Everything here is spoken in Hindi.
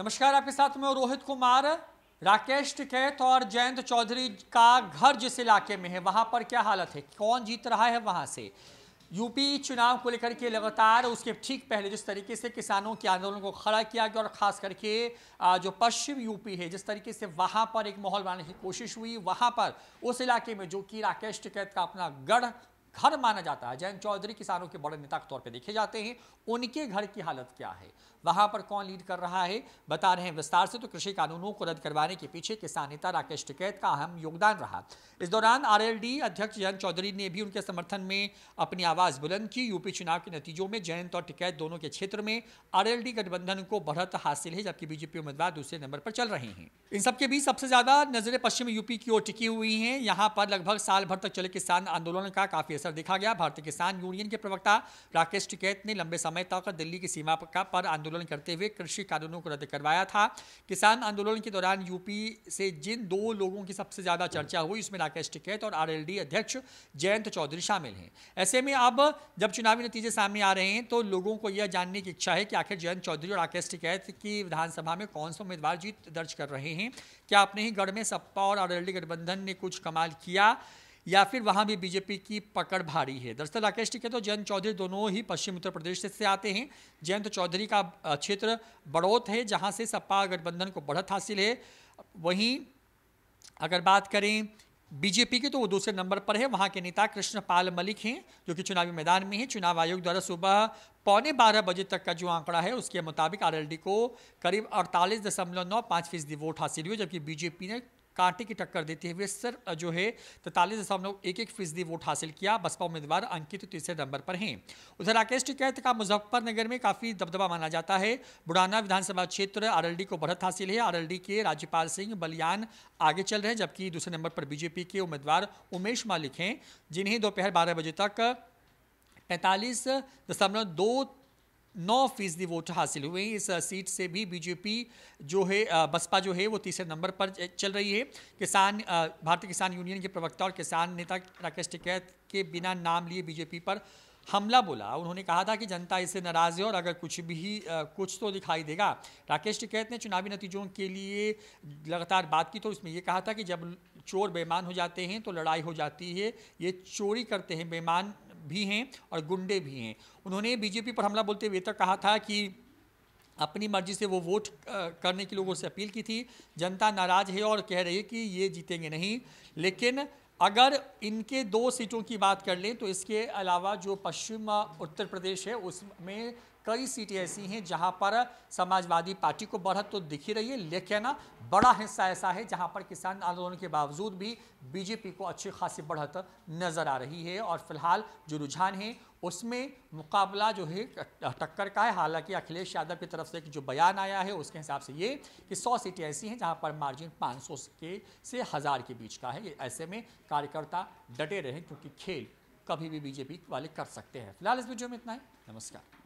नमस्कार आपके साथ में रोहित कुमार राकेश टिकैत और जयंत चौधरी का घर जिस इलाके में है वहां पर क्या हालत है कौन जीत रहा है वहां से यूपी चुनाव को लेकर के लगातार उसके ठीक पहले जिस तरीके से किसानों के आंदोलन को खड़ा किया गया और ख़ास करके जो पश्चिम यूपी है जिस तरीके से वहां पर एक माहौल बनाने की कोशिश हुई वहां पर उस इलाके में जो कि राकेश टिकैत का अपना गढ़ घर माना जाता है जयंत चौधरी किसानों के बड़े नेता के तौर पर देखे जाते हैं उनके घर की हालत क्या है वहां पर कौन लीड कर रहा है बता रहे हैं विस्तार से तो कृषि कानूनों को रद्द करवाने के पीछे किसान नेता राकेश टिकैत का अहम योगदान रहा इस दौरान आरएलडी अध्यक्ष जयंत चौधरी ने भी उनके समर्थन में अपनी आवाज बुलंद की यूपी चुनाव के नतीजों में जयंत और टिकैत दोनों के क्षेत्र में आर गठबंधन को बढ़त हासिल है जबकि बीजेपी उम्मीदवार दूसरे नंबर पर चल रहे हैं इन सबके बीच सबसे ज्यादा नजरें पश्चिमी यूपी की ओर टिकी हुई है यहाँ पर लगभग साल भर तक चले किसान आंदोलन का काफी असर देखा गया भारतीय किसान यूनियन के प्रवक्ता राकेश टिकैत ने लंबे समय तक दिल्ली की सीमा पर आंदोलन करते हुए कृषि कानूनों को रद्द करवाया था किसान आंदोलन के दौरान यूपी से जिन दो लोगों की सबसे ज्यादा चर्चा हुई उसमें राकेश टिकैत और आर अध्यक्ष जयंत चौधरी शामिल हैं ऐसे में अब जब चुनावी नतीजे सामने आ रहे हैं तो लोगों को यह जानने की इच्छा है कि आखिर जयंत चौधरी और राकेश टिकैत की विधानसभा में कौन सा उम्मीदवार जीत दर्ज कर रहे हैं क्या अपने ही गढ़ में सपा और आरएलडी गठबंधन ने कुछ कमाल किया या फिर वहाँ भी बीजेपी की पकड़ भारी है दरअसल राकेश टिकैत और जयंत चौधरी दोनों ही पश्चिम उत्तर प्रदेश से आते हैं जयंत चौधरी का क्षेत्र बड़ौत है जहाँ से सपा गठबंधन को बढ़त हासिल है वहीं अगर बात करें बीजेपी की तो वो दूसरे नंबर पर है वहाँ के नेता कृष्णपाल मलिक हैं जो कि चुनावी मैदान में हैं चुनाव आयोग द्वारा सुबह पौने बारह बजे तक का जो आंकड़ा है उसके मुताबिक आरएलडी को करीब अड़तालीस दशमलव नौ पाँच फीसदी वोट हासिल हुए जबकि बीजेपी ने कांटे की टक्कर देते हुए सर जो है तैतालीस दशमलव एक एक फीसदी वोट हासिल किया बसपा उम्मीदवार अंकित तीसरे नंबर पर हैं उधर राकेश टिकैत का मुजफ्फरनगर में काफी दबदबा माना जाता है बुढ़ाना विधानसभा क्षेत्र आरएलडी को बढ़त हासिल है आरएलडी के राज्यपाल सिंह बलियान आगे चल रहे हैं जबकि दूसरे नंबर पर बीजेपी के उम्मीदवार उमेश मालिक हैं जिन्हें दोपहर बारह बजे तक पैंतालीस दशमलव दो नौ फीसदी वोट हासिल हुए हैं इस सीट से भी बीजेपी जो है बसपा जो है वो तीसरे नंबर पर चल रही है किसान भारतीय किसान यूनियन के प्रवक्ता और किसान नेता राकेश टिकैत के बिना नाम लिए बीजेपी पर हमला बोला उन्होंने कहा था कि जनता इससे नाराज है और अगर कुछ भी आ, कुछ तो दिखाई देगा राकेश टिकैत ने चुनावी नतीजों के लिए लगातार बात की तो उसमें ये कहा था कि जब चोर बेमान हो जाते हैं तो लड़ाई हो जाती है ये चोरी करते हैं बेमान भी हैं और गुंडे भी हैं उन्होंने बीजेपी पर हमला बोलते हुए तक तो कहा था कि अपनी मर्जी से वो वोट करने की लोगों से अपील की थी जनता नाराज़ है और कह रही है कि ये जीतेंगे नहीं लेकिन अगर इनके दो सीटों की बात कर लें तो इसके अलावा जो पश्चिम उत्तर प्रदेश है उसमें कई सीटें ऐसी हैं जहां पर समाजवादी पार्टी को बढ़त तो दिख ही रही है लेकिन बड़ा हिस्सा ऐसा है जहां पर किसान आंदोलन के बावजूद भी बीजेपी को अच्छी खासी बढ़त नजर आ रही है और फिलहाल जो रुझान है उसमें मुकाबला जो है टक्कर का है हालांकि अखिलेश यादव की तरफ से जो बयान आया है उसके हिसाब से ये कि 100 सीटें ऐसी हैं जहां पर मार्जिन 500 के से हज़ार के बीच का है ये ऐसे में कार्यकर्ता डटे रहें क्योंकि खेल कभी भी बीजेपी वाले कर सकते हैं फिलहाल इस वीडियो में इतना ही नमस्कार